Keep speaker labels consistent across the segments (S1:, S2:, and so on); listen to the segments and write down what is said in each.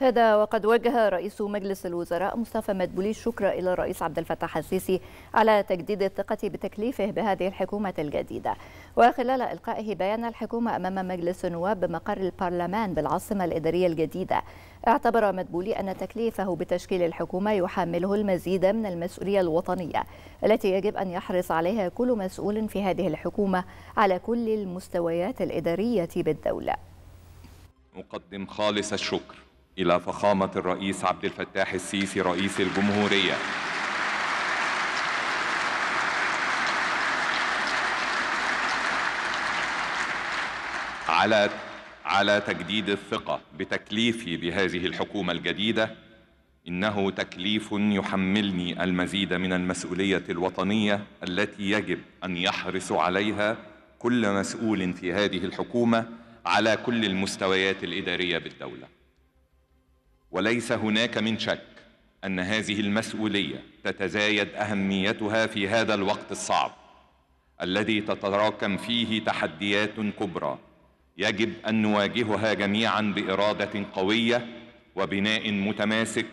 S1: هذا وقد وجه رئيس مجلس الوزراء مصطفى مدبولي الشكر إلى الرئيس عبد الفتاح السيسي على تجديد الثقة بتكليفه بهذه الحكومة الجديدة وخلال إلقائه بيان الحكومة أمام مجلس النواب بمقر البرلمان بالعاصمة الإدارية الجديدة اعتبر مدبولي أن تكليفه بتشكيل الحكومة يحمله المزيد من المسؤولية الوطنية التي يجب أن يحرص عليها كل مسؤول في هذه الحكومة على كل المستويات الإدارية بالدولة
S2: أقدم خالص الشكر إلى فخامة الرئيس عبد الفتاح السيسي رئيس الجمهورية على على تجديد الثقة بتكليفي بهذه الحكومة الجديدة إنه تكليف يحملني المزيد من المسؤولية الوطنية التي يجب أن يحرص عليها كل مسؤول في هذه الحكومة على كل المستويات الإدارية بالدولة وليس هناك من شك ان هذه المسؤوليه تتزايد اهميتها في هذا الوقت الصعب الذي تتراكم فيه تحديات كبرى يجب ان نواجهها جميعا باراده قويه وبناء متماسك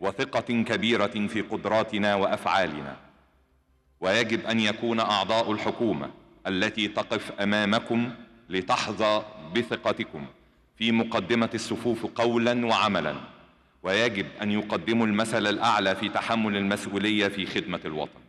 S2: وثقه كبيره في قدراتنا وافعالنا ويجب ان يكون اعضاء الحكومه التي تقف امامكم لتحظى بثقتكم في مقدمه الصفوف قولا وعملا ويجب أن يقدموا المثل الأعلى في تحمل المسؤولية في خدمة الوطن